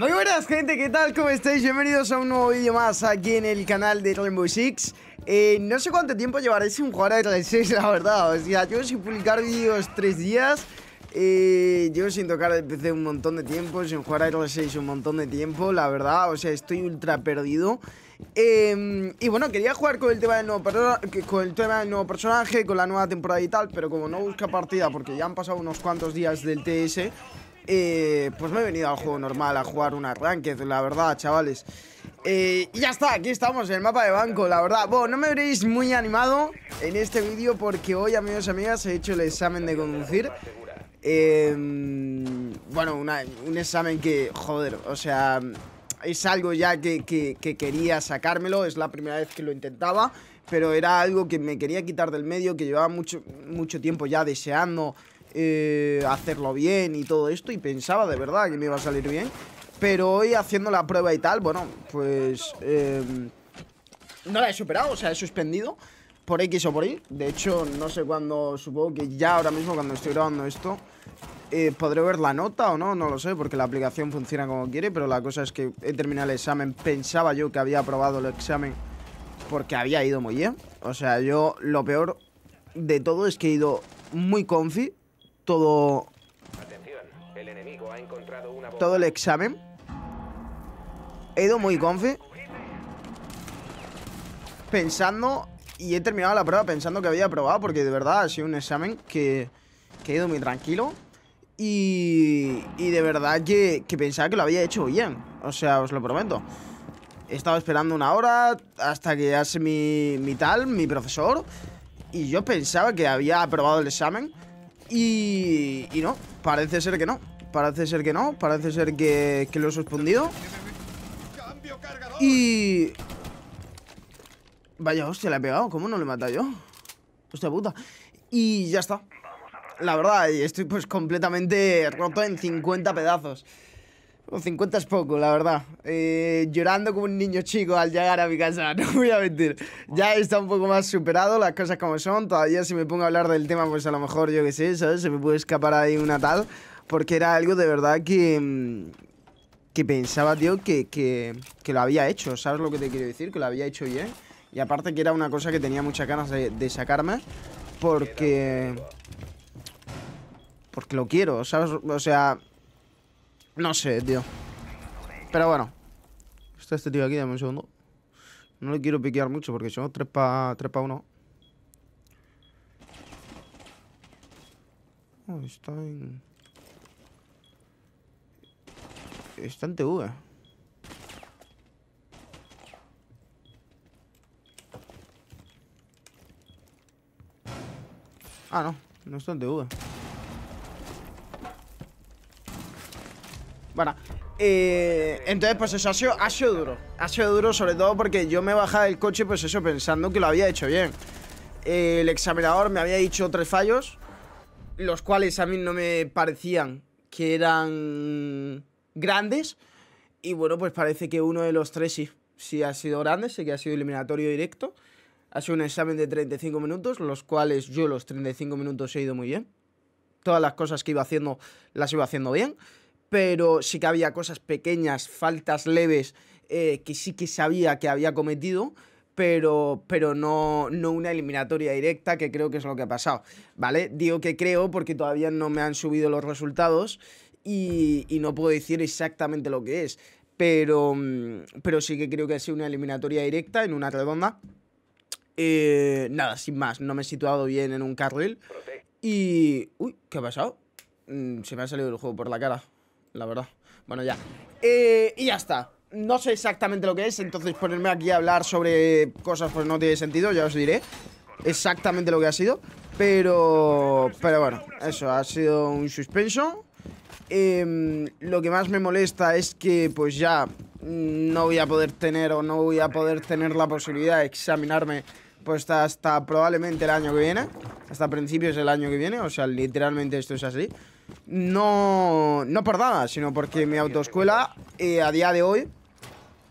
Muy buenas gente, ¿qué tal? ¿Cómo estáis? Bienvenidos a un nuevo vídeo más aquí en el canal de Rainbow Six eh, No sé cuánto tiempo llevaré sin jugar a rl 6 la verdad O sea, yo sin publicar vídeos tres días Yo eh, Llevo sin tocar el PC un montón de tiempo, sin jugar a Rainbow 6 un montón de tiempo La verdad, o sea, estoy ultra perdido em, y bueno, quería jugar con el, tema del nuevo con el tema del nuevo personaje, con la nueva temporada y tal Pero como no busca partida porque ya han pasado unos cuantos días del TS eh, pues me he venido al juego normal a jugar un arranque, la verdad, chavales. Eh, y ya está, aquí estamos en el mapa de banco, la verdad. Bueno, no me veréis muy animado en este vídeo porque hoy, amigos y amigas, he hecho el examen de conducir. Em, bueno, un examen que, joder, o sea, es algo ya que, que, que, quería sacármelo, es la primera vez que lo intentaba, pero era algo que me quería quitar del medio, que llevaba mucho, mucho tiempo ya deseando eh, hacerlo bien y todo esto. Y pensaba de verdad que me iba a salir bien. Pero hoy haciendo la prueba y tal, bueno, pues... Em, no la he superado, o sea, he suspendido por X o por Y. De hecho, no sé cuándo, supongo que ya ahora mismo cuando estoy grabando esto, eh, podré ver la nota o no, no lo sé, porque la aplicación funciona como quiere, pero la cosa es que he terminado el examen, pensaba yo que había aprobado el examen porque había ido muy bien. O sea, yo lo peor de todo es que he ido muy confi, todo... El Todo el examen. He ido muy confi. Pensando... Y he terminado la prueba pensando que había aprobado porque de verdad ha sido un examen que, que he ido muy tranquilo. Y, y de verdad que, que pensaba que lo había hecho bien. O sea, os lo prometo. He estado esperando una hora hasta que hace mi, mi tal, mi profesor. Y yo pensaba que había aprobado el examen. Y, no, parece ser que no Parece ser que no, parece ser que, que lo he suspendido Y... Vaya hostia, le he pegado, ¿cómo no le he matado yo? Hostia puta Y ya está La verdad, estoy pues completamente roto en 50 pedazos 50 es poco, la verdad. Eh, llorando como un niño chico al llegar a mi casa, no voy a mentir. Ya está un poco más superado, las cosas como son. Todavía si me pongo a hablar del tema, pues a lo mejor yo qué sé, ¿sabes? Se me puede escapar ahí una tal. Porque era algo de verdad que... Mm, que pensaba, tío, que, que, lo había hecho. ¿Sabes lo que te quiero decir? Que lo había hecho bien. Y aparte que era una cosa que tenía muchas ganas de sacarme. Porque... Porque lo quiero, ¿sabes? O sea no sé, tío. Pero bueno. Está este tío aquí, dame un segundo. No le quiero piquear mucho porque son 3 para 3 1. Oh, está en... Está en TV. Ah, no. No está en TV. Bueno, eh, entonces pues eso ha sido, duro. Ha sido duro sobre todo porque yo me bajaba del coche pues eso pensando que lo había hecho bien. el examinador me había dicho tres fallos, los cuales a mí no me parecían que eran grandes. Y bueno, pues parece que uno de los tres sí, ha sido grande, sí que ha sido eliminatorio directo. Ha sido un examen de 35 minutos, los cuales yo los 35 minutos he ido muy bien. Todas las cosas que iba haciendo las iba haciendo bien pero sí que había cosas pequeñas, faltas leves, eh, que sí que sabía que había cometido, pero, pero no, no una eliminatoria directa, que creo que es lo que ha pasado. ¿Vale? Digo que creo porque todavía no me han subido los resultados y, no puedo decir exactamente lo que es. Pero, mm, pero sí que creo que ha sido una eliminatoria directa en una redonda. Eh, nada, sin más, no me he situado bien en un carril. Y. Uy, ¿qué ha pasado? Mm, se me ha salido el juego por la cara la verdad Bueno, ya eh, Y ya está no sé exactamente lo que es, entonces ponerme aquí a hablar sobre cosas pues no tiene sentido, ya os diré exactamente lo que ha sido. Pero, pero bueno, eso ha sido un suspenso. Em, lo que más me molesta es que pues ya mm, no voy a poder tener o no voy a poder tener la posibilidad de examinarme pues hasta, hasta probablemente el año que viene, hasta principios del año que viene, o sea, literalmente esto es así no, no por nada, sino porque mi autoescuela eh, a día de hoy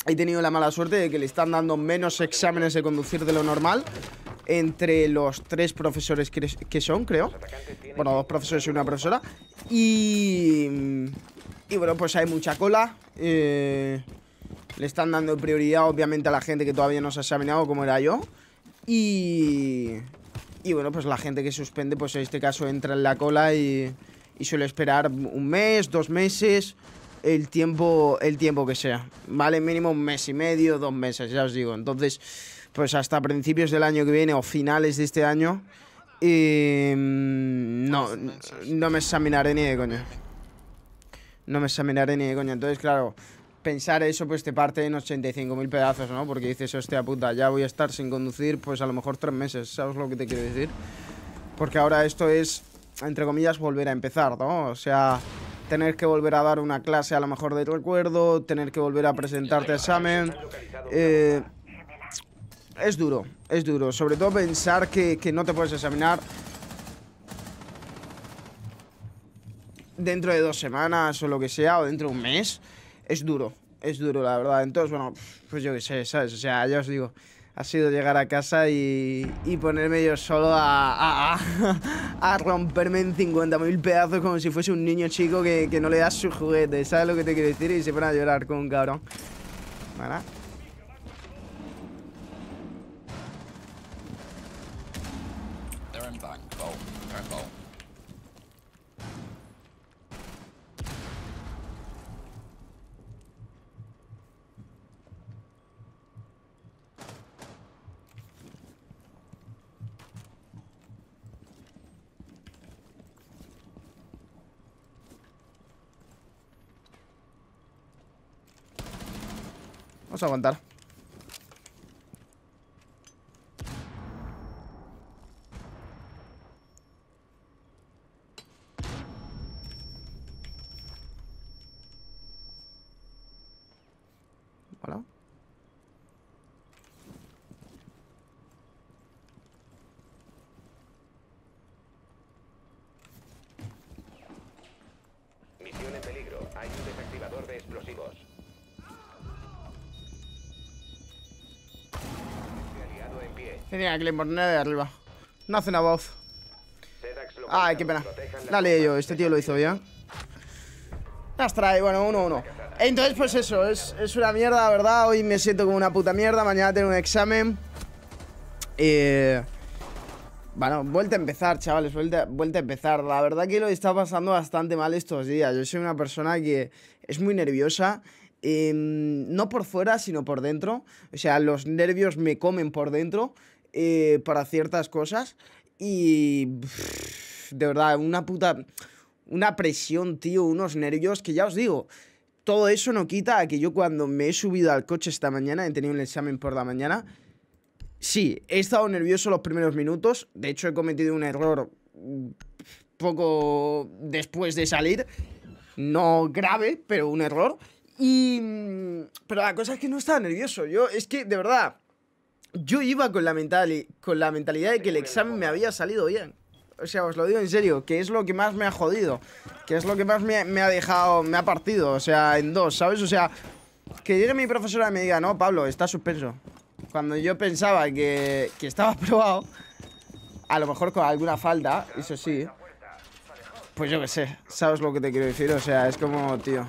he tenido la mala suerte de que le están dando menos exámenes de conducir de lo normal entre los tres profesores que, son, creo. Bueno, dos profesores y una profesora. Y, y bueno, pues hay mucha cola. Eh, le están dando prioridad, obviamente, a la gente que todavía no se ha examinado, como era yo. Y, y bueno, pues la gente que suspende, pues en este caso entra en la cola y, y suele esperar un mes, dos meses, el tiempo, el tiempo que sea. Vale, mínimo un mes y medio, dos meses, ya os digo. Entonces, pues hasta principios del año que viene o finales de este año, em, no, no me examinaré ni de coña. No me examinaré ni de coña. Entonces, claro, pensar eso, pues te parte en 85.000 pedazos, ¿no? Porque dices, hostia puta, ya voy a estar sin conducir, pues a lo mejor tres meses, ¿sabes lo que te quiero decir? Porque ahora esto es entre comillas, volver a empezar, ¿no? O sea, tener que volver a dar una clase a lo mejor de recuerdo, tener que volver a presentarte examen. Eh, es duro, es duro. Sobre todo pensar que, que no te puedes examinar dentro de dos semanas o lo que sea, o dentro de un mes, es duro, es duro, la verdad. Entonces, bueno, pues yo qué sé, ¿sabes? O sea, ya os digo, ha sido llegar a casa y, y ponerme yo solo a, a, romperme en 50.000 pedazos como si fuese un niño chico que, no le das su juguete. ¿Sabes lo que te quiero decir? Y se pone a llorar con un cabrón. ¿Vale? Vamos a aguantar. No hace una de arriba. Ay, qué pena. Dale yo, este tío lo hizo ya Las trae, bueno, uno, uno. Entonces, pues eso, es, una mierda, la verdad. Hoy me siento como una puta mierda. Mañana tengo un examen. Eh, bueno, vuelta a empezar, chavales, vuelta, a empezar. La verdad que lo he estado pasando bastante mal estos días. Yo soy una persona que es muy nerviosa. Em, no por fuera, sino por dentro. O sea, los nervios me comen por dentro. Eh, para ciertas cosas. Y. de verdad, una puta. Una presión, tío, unos nervios que ya os digo. Todo eso no quita a que yo cuando me he subido al coche esta mañana, he tenido un examen por la mañana. Sí, he estado nervioso los primeros minutos. De hecho, he cometido un error mm, poco después de salir. No grave, pero un error. Y. Mm, pero la cosa es que no estaba nervioso. Yo, es que, de verdad. Yo iba con la, mentalidad de que el examen me había salido bien. O sea, os lo digo en serio, que es lo que más me ha jodido. Que es lo que más me, ha dejado, me ha partido. O sea, en dos, ¿sabes? O sea, que llegue mi profesora y me diga, no, Pablo, está suspenso. Cuando yo pensaba que, que estaba aprobado, a lo mejor con alguna falda eso sí. Pues yo qué sé, ¿sabes lo que te quiero decir? O sea, es como, tío,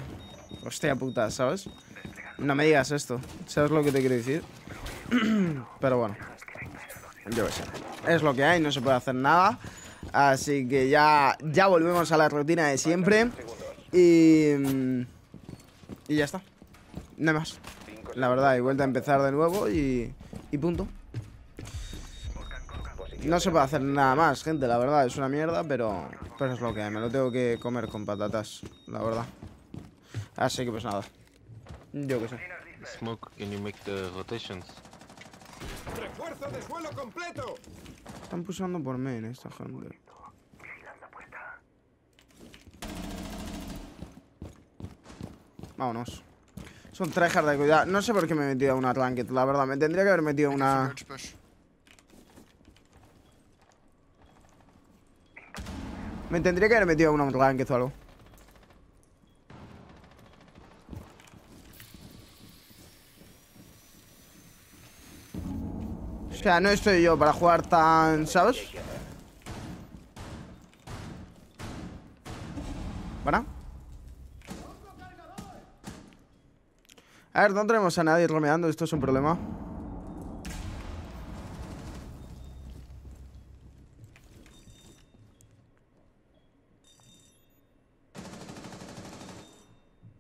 hostia puta, ¿sabes? No me digas esto. ¿Sabes lo que te quiero decir? Pero bueno. Yo Es lo que hay, no se puede hacer nada. Así que ya, ya volvemos a la rutina de siempre. Y... Y ya está. Nada más. La verdad, y vuelta a empezar de nuevo y, y punto. No se puede hacer nada más, gente, la verdad. Es una mierda, pero, pero es lo que hay. Me lo tengo que comer con patatas, la verdad. Así que pues nada. Yo qué sé. Smoke, can you make the rotations? completo! Están pulsando por en eh, esta gente. Vámonos. Son tres hard de cuidado. No sé por qué me he metido a una ranked, la verdad. Me tendría que haber metido una. Me tendría que haber metido a una ranked o algo. O sea, no estoy yo para jugar tan, ¿sabes? ¿Para? A ver, no tenemos a nadie romeando, esto es un problema.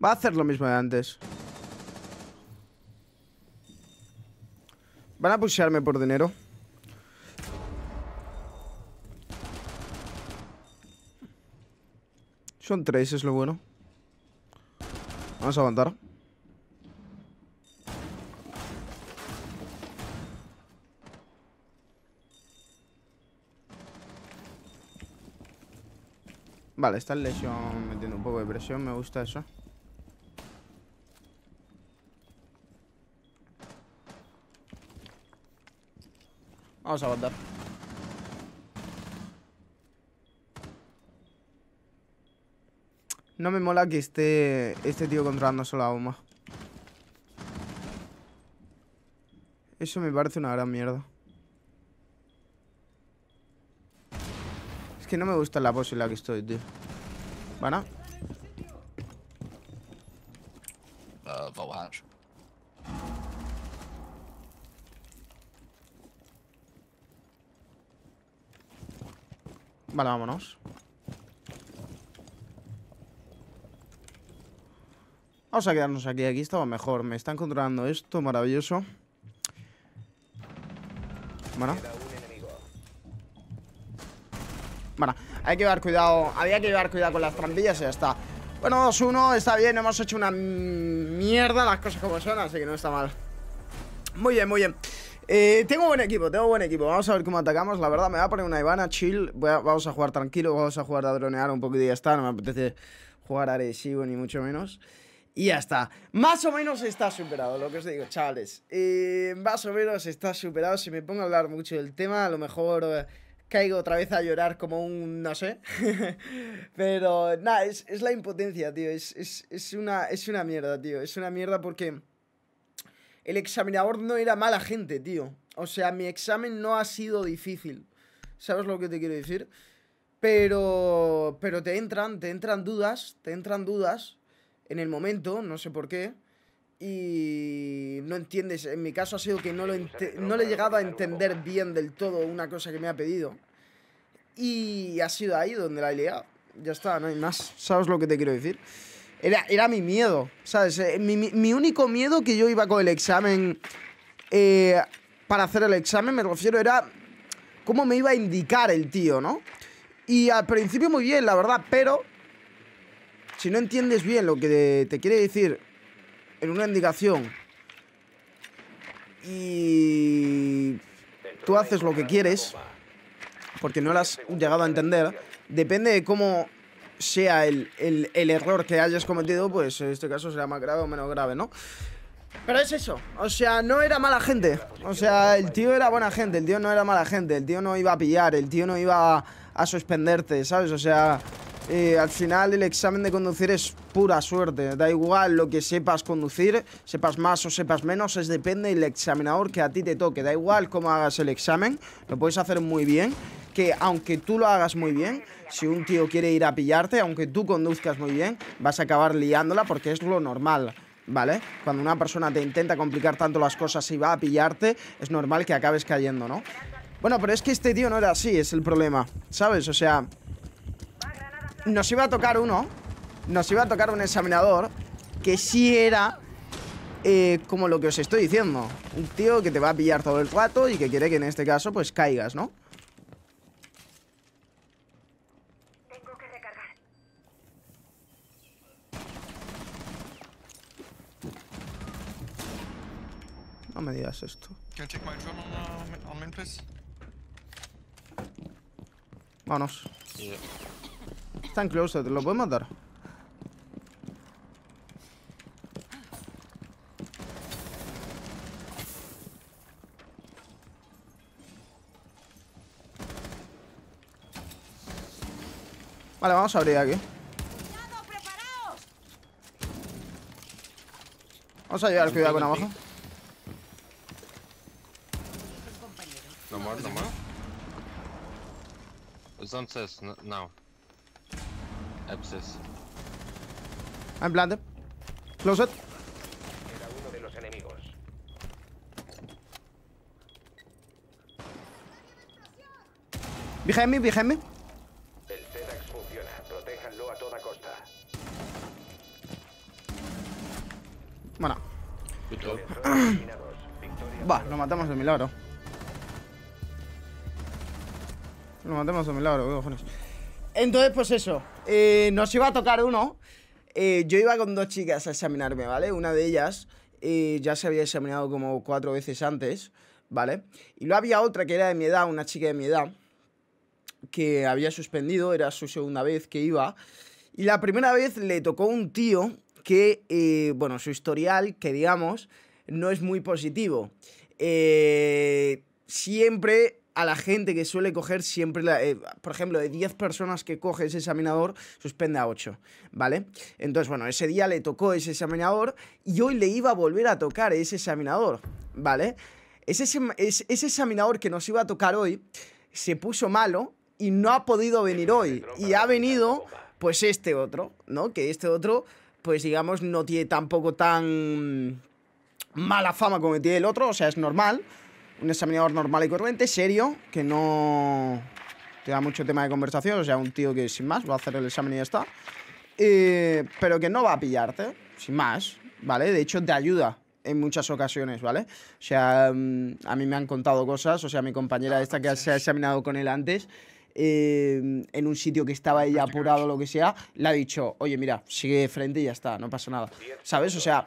Va a hacer lo mismo de antes. ¿Van a apoyarme por dinero? Son tres, es lo bueno. Vamos a aguantar. Vale, está el lesión metiendo un poco de presión, me gusta eso. Vamos a aguantar. No me mola que esté este tío controlando solo a Oma. Eso me parece una gran mierda. Es que no me gusta la pose en la que estoy, tío. ¿Bueno? Vale, vámonos Vamos a quedarnos aquí, aquí estaba mejor Me están controlando esto, maravilloso Bueno Bueno, hay que llevar cuidado Había que llevar cuidado con las trampillas y ya está Bueno, 2-1, está bien, hemos hecho una mierda Las cosas como son, así que no está mal Muy bien, muy bien eh, tengo buen equipo, tengo buen equipo. Vamos a ver cómo atacamos. La verdad, me va a poner una Ivana chill. vamos a jugar tranquilo, vamos a jugar a dronear un poquito y ya está. No me apetece jugar agresivo ni mucho menos. Y ya está. Más o menos está superado, lo que os digo, chavales. Eh, más o menos está superado. Si me pongo a hablar mucho del tema, a lo mejor eh, caigo otra vez a llorar como un... no sé. Pero nada, es, es, la impotencia, tío. Es, una, es una mierda, tío. Es una mierda porque el examinador no era mala gente, tío. O sea, mi examen no ha sido difícil. ¿Sabes lo que te quiero decir? Pero, pero te entran, te entran dudas, te entran dudas en el momento, no sé por qué. Y no entiendes, en mi caso ha sido que no, no le he llegado a entender bien del todo una cosa que me ha pedido. Y ha sido ahí donde la he liado. Ya está, no hay más. ¿Sabes lo que te quiero decir? Era, era mi miedo, ¿sabes? Eh, mi, único miedo que yo iba con el examen, eh, para hacer el examen me refiero, era cómo me iba a indicar el tío, ¿no? Y al principio muy bien, la verdad, pero si no entiendes bien lo que te, te quiere decir en una indicación y tú haces lo que quieres, porque no lo has llegado a entender, depende de cómo sea el, error que hayas cometido, pues en este caso será más grave o menos grave, ¿no? Pero es eso, o sea, no era mala gente. O sea, el tío era buena gente, el tío no era mala gente, el tío no iba a pillar, el tío no iba a suspenderte, ¿sabes? O sea, eh, al final el examen de conducir es pura suerte. Da igual lo que sepas conducir, sepas más o sepas menos, es depende del examinador que a ti te toque. Da igual cómo hagas el examen, lo puedes hacer muy bien que aunque tú lo hagas muy bien, si un tío quiere ir a pillarte, aunque tú conduzcas muy bien, vas a acabar liándola porque es lo normal. ¿Vale? Cuando una persona te intenta complicar tanto las cosas y va a pillarte, es normal que acabes cayendo, ¿no? Bueno, pero es que este tío no era así, es el problema, ¿sabes? O sea, nos iba a tocar uno, nos iba a tocar un examinador que sí era eh, como lo que os estoy diciendo. Un tío que te va a pillar todo el rato y que quiere que en este caso pues caigas, ¿no? me digas esto. Vámonos. Está en close, lo podemos matar Vale, vamos a abrir aquí. Vamos a llevar cuidado con abajo. Entonces, on now. Ah, pues Epsis. I'm blinded. Close it. Era uno de los enemigos. Behind me, behind me. El Zedax funciona. Protéjanlo a toda costa. Bueno. Va, nos matamos de milagro. Nos matemos a milagro, Entonces, pues eso. Eh, nos iba a tocar uno. Eh, yo iba con dos chicas a examinarme, ¿vale? Una de ellas eh, ya se había examinado como cuatro veces antes, ¿vale? Y luego había otra que era de mi edad, una chica de mi edad, que había suspendido, era su segunda vez que iba. Y la primera vez le tocó un tío que, bueno, su historial, que digamos, no es muy positivo. siempre a la gente que suele coger siempre, eh, por ejemplo, de 10 personas que coge ese examinador, suspende a 8, ¿vale? Entonces, bueno, ese día le tocó ese examinador y hoy le iba a volver a tocar ese examinador, ¿vale? Ese, ese examinador que nos iba a tocar hoy se puso malo y no ha podido venir hoy. Y ha venido, pues, este otro, ¿no? Que este otro, pues, digamos, no tiene tampoco tan mala fama como tiene el otro, o sea, es normal un examinador normal y corriente, serio, que no te da mucho tema de conversación, o sea, un tío que sin más va a hacer el examen y ya está, eh, pero que no va a pillarte, sin más, ¿vale? De hecho, te ayuda en muchas ocasiones, ¿vale? O sea, mm, a mí me han contado cosas, o sea, mi compañera esta que se ha examinado con él antes, eh, en un sitio que estaba ella apurado o lo que sea, le ha dicho, oye, mira, sigue de frente y ya está, no pasa nada, ¿sabes? O sea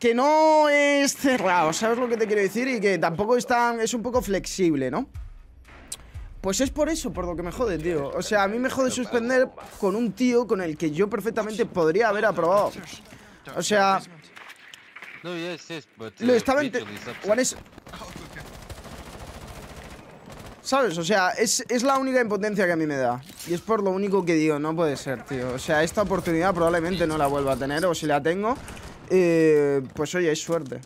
que no es cerrado, ¿sabes lo que te quiero decir? Y que tampoco es tan, es un poco flexible, ¿no? Pues es por eso, por lo que me jode, tío. O sea, a mí me jode suspender con un tío con el que yo perfectamente podría haber aprobado. O sea... Lo estaba... Es? ¿Sabes? O sea, es, es la única impotencia que a mí me da. Y es por lo único que digo, no puede ser, tío. O sea, esta oportunidad probablemente no la vuelva a tener, o si la tengo, eh, pues oye, es suerte.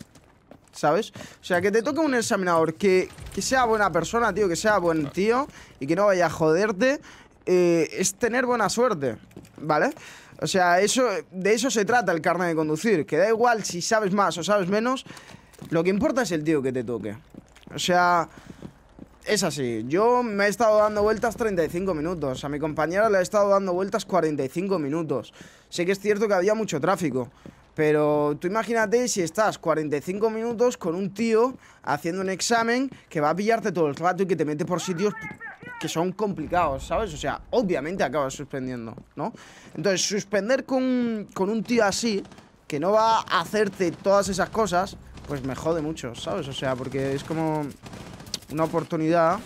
¿Sabes? O sea, que te toque un examinador que, que sea buena persona, tío, que sea buen tío y que no vaya a joderte, eh, es tener buena suerte, ¿vale? O sea, eso, de eso se trata el carnet de conducir, que da igual si sabes más o sabes menos, lo que importa es el tío que te toque. O sea, es así. Yo me he estado dando vueltas 35 minutos. A mi compañera le he estado dando vueltas 45 minutos. Sé que es cierto que había mucho tráfico, pero tú imagínate si estás 45 minutos con un tío haciendo un examen que va a pillarte todo el rato y que te mete por sitios que son complicados, ¿sabes? O sea, obviamente acabas suspendiendo, ¿no? Entonces, suspender con, un tío así, que no va a hacerte todas esas cosas, pues me jode mucho, ¿sabes? O sea, porque es como una oportunidad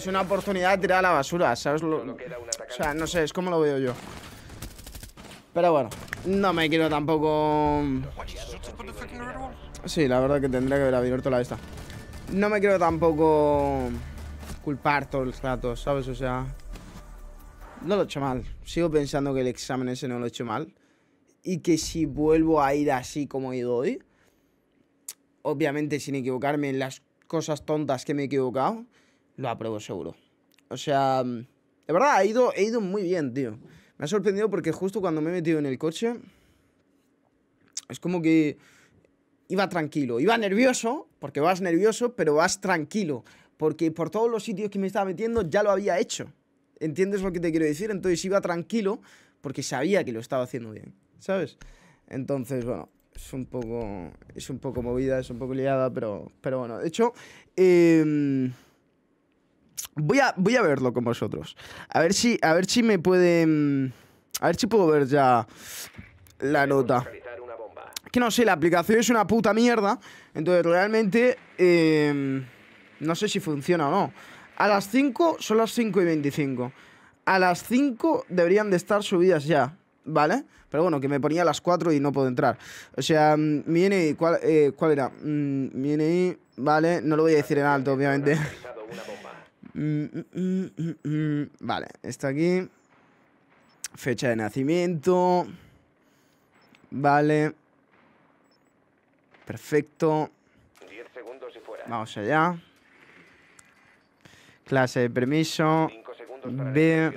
es una oportunidad de tirar a la basura, ¿sabes? o sea, no sé, es como lo veo yo. Pero bueno, no me quiero tampoco... Sí, la verdad que tendría que haber abierto la vista. No me quiero tampoco culpar todo el rato, ¿sabes? O sea, no lo he hecho mal. Sigo pensando que el examen ese no lo he hecho mal. Y que si vuelvo a ir así como he ido hoy, obviamente sin equivocarme en las cosas tontas que me he equivocado, lo apruebo seguro. O sea, mm, de verdad, ha ido, he ido muy bien, tío. Me ha sorprendido porque justo cuando me he metido en el coche, es como que iba tranquilo, iba nervioso, porque vas nervioso, pero vas tranquilo, porque por todos los sitios que me estaba metiendo ya lo había hecho. ¿Entiendes lo que te quiero decir? Entonces iba tranquilo porque sabía que lo estaba haciendo bien, ¿sabes? Entonces, bueno, es un poco, es un poco movida, es un poco liada, pero, pero bueno, de hecho... Em, Voy a, voy a verlo con vosotros. A ver si, a ver si me pueden... A ver si puedo ver ya la nota. Que no sé, la aplicación es una puta mierda. Entonces realmente... Em, no sé si funciona o no. A las 5 son las 5 y 25. A las 5 deberían de estar subidas ya, ¿vale? Pero bueno, que me ponía a las 4 y no puedo entrar. O sea, mm, viene y ¿cuál, eh, ¿cuál era? Mm, viene mi vale, no lo voy a decir en alto, obviamente. Mm, mm, mm, vale, está aquí. Fecha de nacimiento. Vale. Perfecto. Vamos allá. Clase de permiso. B.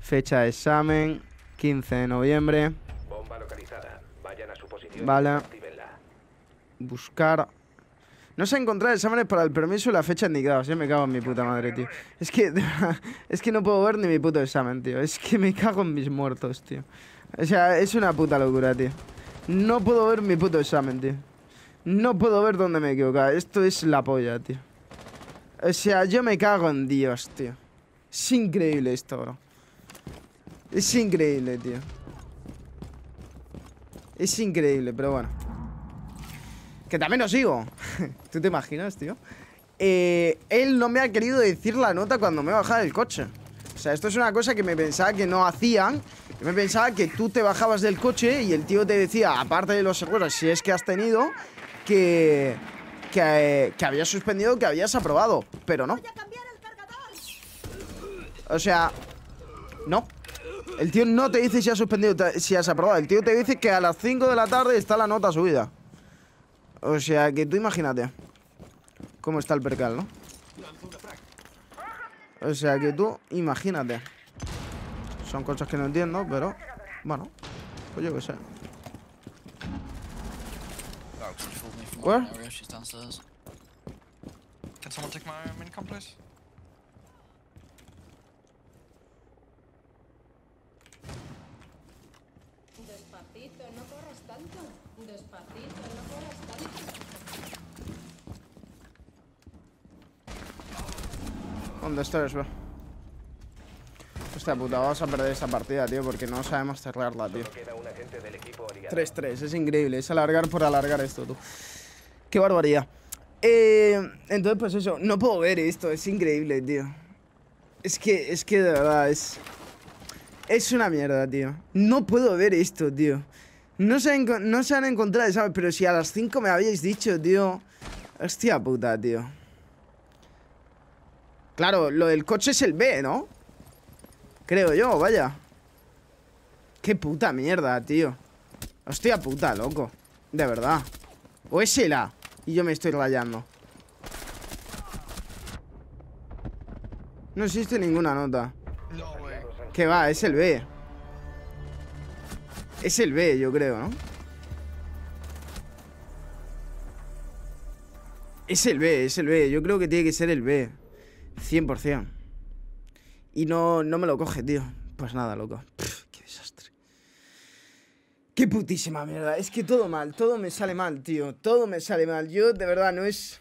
Fecha de examen. 15 de noviembre. Bomba localizada. Vayan a su posición. Vale. Buscar. No se encontrar encontrado exámenes para el permiso y la fecha O Yo me cago en mi puta madre, tío. Es que, es que no puedo ver ni mi puto examen, tío. Es que me cago en mis muertos, tío. O sea, es una puta locura, tío. No puedo ver mi puto examen, tío. No puedo ver dónde me he Esto es la polla, tío. O sea, yo me cago en Dios, tío. Es increíble esto, bro. Es increíble, tío. Es increíble, pero bueno. Que también os sigo. ¿Tú te imaginas, tío? Eh, él no me ha querido decir la nota cuando me bajaba del coche. O sea, esto es una cosa que me pensaba que no hacían. Yo me pensaba que tú te bajabas del coche y el tío te decía, aparte de los seguros, si es que has tenido, que, que, eh, que habías suspendido, que habías aprobado. Pero no. O sea, no. El tío no te dice si has suspendido, si has aprobado. El tío te dice que a las 5 de la tarde está la nota subida. O sea que tú imagínate cómo está el percal, ¿no? O sea que tú imagínate. Son cosas que no entiendo, pero bueno, pues yo qué sé. ¿Dónde? Pues, Despacito, no corras tanto. Despacito, no corras tanto. ¿Dónde estás, bro. Hostia puta, vamos a perder esta partida, tío, porque no sabemos cerrarla, tío. 3-3, es increíble, es alargar por alargar esto, tú. Qué barbaridad. Eh, entonces, pues eso, no puedo ver esto, es increíble, tío. Es que, es que de verdad, es... Es una mierda, tío. No puedo ver esto, tío. No se, han encontrado, ¿sabes? Pero si a las 5 me habíais dicho, tío. Hostia puta, tío. Claro, lo del coche es el B, ¿no? Creo yo, vaya. Qué puta mierda, tío. Hostia puta, loco. De verdad. O es el A. Y yo me estoy rayando. No existe ninguna nota. Que va, es el B. Es el B, yo creo, ¿no? Es el B, es el B. Yo creo que tiene que ser el B. 100%. Y no, no me lo coge, tío. Pues nada, loco. qué desastre. Qué putísima mierda. Es que todo mal, todo me sale mal, tío. Todo me sale mal. Yo, de verdad, no es...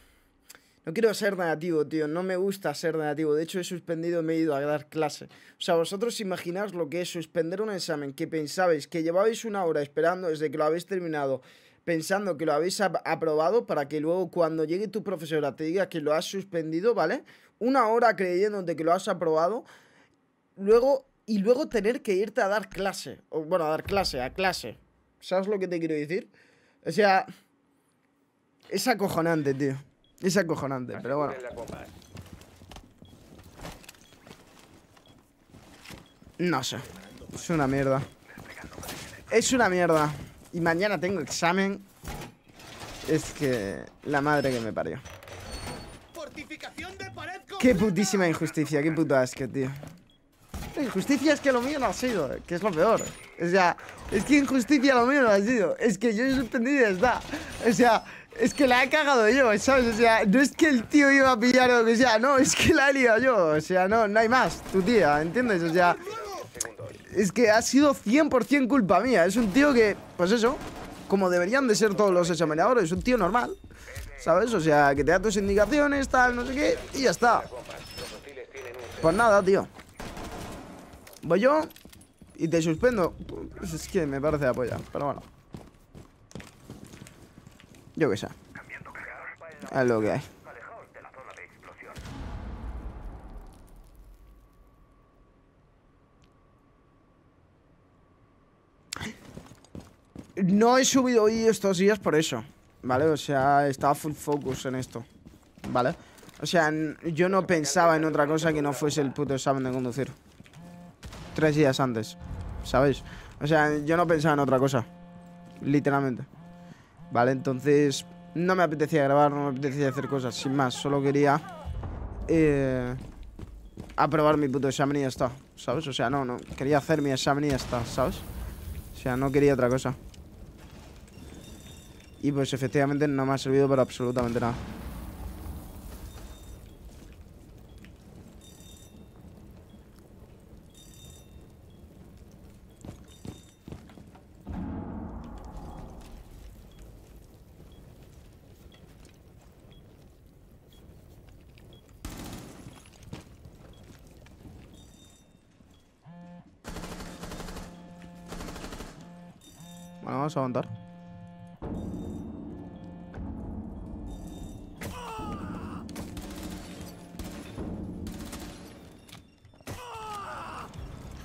No quiero ser negativo, tío. No me gusta ser negativo. De hecho, he suspendido, y me he ido a dar clase. O sea, vosotros imaginaos lo que es suspender un examen que pensabais que llevabais una hora esperando desde que lo habéis terminado, pensando que lo habéis aprobado para que luego cuando llegue tu profesora te diga que lo has suspendido, ¿vale? Una hora creyéndote que lo has aprobado. Luego, y luego tener que irte a dar clase. O, bueno, a dar clase, a clase. ¿Sabes lo que te quiero decir? O sea, es acojonante, tío. Es acojonante, pero bueno. Eh. No sé. Es una mierda. Es una mierda. Y mañana tengo examen. Es que... La madre que me parió. Qué putísima injusticia, qué puto asco, tío. La injusticia es que lo mío no ha sido, que es lo peor. O sea, es que injusticia lo mío no ha sido. Es que yo he suspendido y está. O sea, es que la he cagado yo, ¿sabes? O sea, no es que el tío iba a pillar o lo que sea, no, es que la he liado yo. O sea, no, no hay más, tu tía, ¿entiendes? O sea, es que ha sido 100% culpa mía. Es un tío que, pues eso, como deberían de ser todos los examinadores, es un tío normal, ¿sabes? O sea, que te da tus indicaciones, tal, no sé qué, y ya está. Pues nada, tío. Voy yo y te suspendo. Pues es que me parece apoyar, pero bueno. Yo que sé. Es lo que hay. No he subido hoy estos días por eso, ¿vale? O sea, estaba full focus en esto, ¿vale? O sea, yo no pensaba en otra cosa que no fuese el puto examen de conducir. Tres días antes, ¿sabéis? O sea, yo no pensaba en otra cosa, literalmente. ¿vale? Entonces no me apetecía grabar, no me apetecía hacer cosas, sin más, solo quería eh, aprobar mi puto examen y ya está, ¿sabes? O sea, no, no, quería hacer mi examen y ya está, ¿sabes? O sea, no quería otra cosa. Y pues efectivamente no me ha servido para absolutamente nada. vamos a aguantar.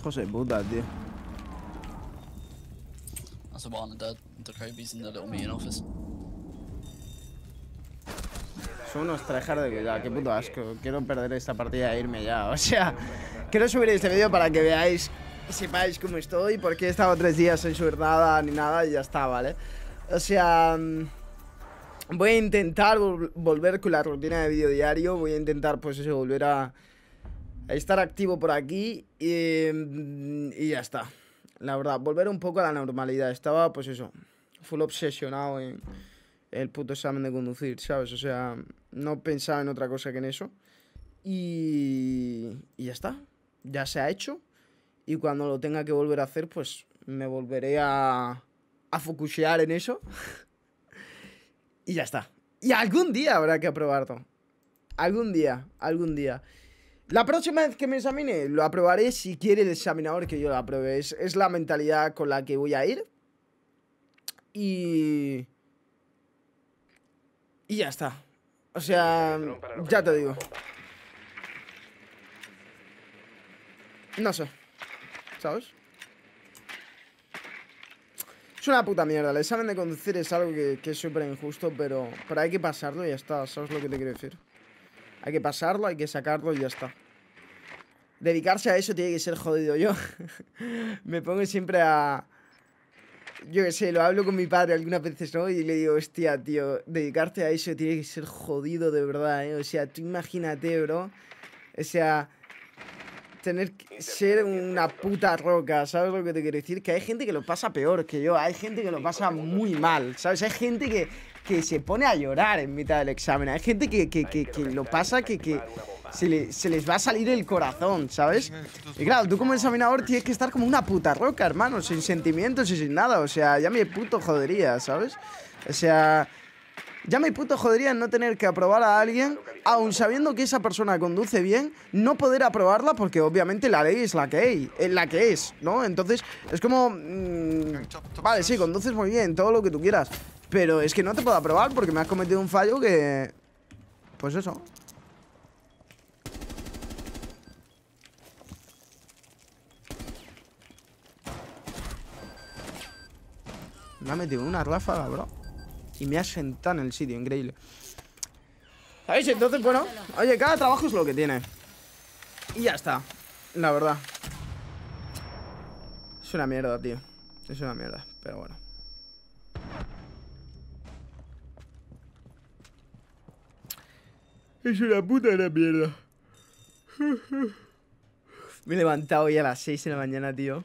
José de puta, tío. in the little office. Son unos trejar de que ya, qué puto asco. Quiero perder esta partida e irme ya. O sea, quiero subir este vídeo para que veáis sepáis cómo estoy, porque he estado tres días sin subir nada ni nada y ya está, ¿vale? O sea, mm, voy a intentar volver con la rutina de vídeo diario, voy a intentar, pues eso, volver a, estar activo por aquí y, mm, y, ya está. La verdad, volver un poco a la normalidad. Estaba, pues eso, full obsesionado en el puto examen de conducir, ¿sabes? O sea, no pensaba en otra cosa que en eso. Y, y ya está. Ya se ha hecho y cuando lo tenga que volver a hacer, pues me volveré a, a focusear en eso. y ya está. Y algún día habrá que aprobarlo. Algún día, algún día. La próxima vez que me examine, lo aprobaré si quiere el examinador que yo lo apruebe. Es, es la mentalidad con la que voy a ir. Y... Y ya está. O sea, ya te digo. No sé. Es una puta mierda. El examen de conducir es algo que, es súper injusto, pero, hay que pasarlo y ya está. ¿Sabes lo que te quiero decir? Hay que pasarlo, hay que sacarlo y ya está. Dedicarse a eso tiene que ser jodido yo. Me pongo siempre a... Yo qué sé, lo hablo con mi padre algunas veces, hoy Y le digo, hostia, tío, dedicarte a eso tiene que ser jodido de verdad, ¿eh? O sea, tú imagínate, bro. O sea, tener que ser una puta roca, ¿sabes lo que te quiero decir? Que hay gente que lo pasa peor que yo, hay gente que lo pasa muy mal, ¿sabes? Hay gente que, que se pone a llorar en mitad del examen, hay gente que, lo pasa que, se, se, les va a salir el corazón, ¿sabes? Y claro, tú como examinador tienes que estar como una puta roca, hermano, sin sentimientos y sin nada, o sea, ya me puto jodería, ¿sabes? O sea, ya me puto jodería no tener que aprobar a alguien, aun sabiendo que esa persona conduce bien, no poder aprobarla porque obviamente la ley es la que, hay, es la que es, ¿no? Entonces es como... Mm, vale, sí, conduces muy bien, todo lo que tú quieras, pero es que no te puedo aprobar porque me has cometido un fallo que... Pues eso. Me ha metido una ráfaga, bro. Y me ha sentado en el sitio, increíble. ¿Sabéis? Entonces, bueno, oye, cada trabajo es lo que tiene. Y ya está, la verdad. Es una mierda, tío. Es una mierda, pero bueno. Es una puta de la mierda. Me he levantado ya a las 6 de la mañana, tío.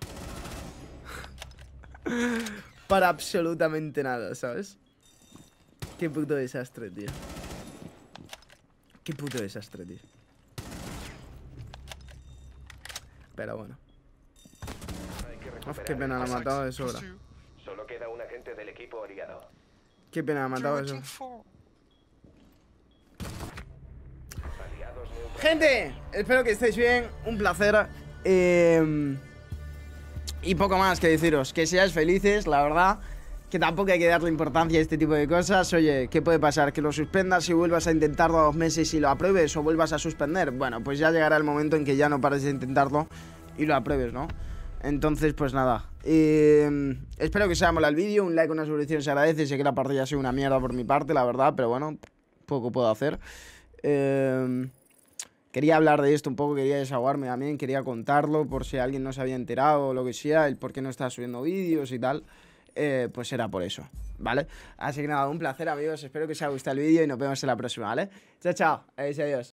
Para absolutamente nada, ¿sabes? Qué puto desastre, tío. Qué puto desastre, tío. Pero bueno. Uf, qué pena la ha matado de sobra. Solo queda un agente del equipo Qué pena ha matado eso. Gente, espero que estéis bien. Un placer. Eh, y poco más que deciros. Que seáis felices, la verdad que tampoco hay que darle importancia a este tipo de cosas. Oye, ¿qué puede pasar? Que lo suspendas y vuelvas a intentarlo a dos meses y lo apruebes o vuelvas a suspender. Bueno, pues ya llegará el momento en que ya no pares de intentarlo y lo apruebes, ¿no? Entonces, pues nada. Em, espero que os haya molado el vídeo. Un like, una suscripción se agradece. Sé que la partida ha sido una mierda por mi parte, la verdad, pero bueno, poco puedo hacer. Em, quería hablar de esto un poco, quería desahogarme también, quería contarlo por si alguien no se había enterado o lo que sea, el por qué no estaba subiendo vídeos y tal. Eh, pues era por eso, ¿vale? Así que nada, un placer amigos, espero que os haya gustado el vídeo y nos vemos en la próxima, ¿vale? Chao, chao, adiós, adiós.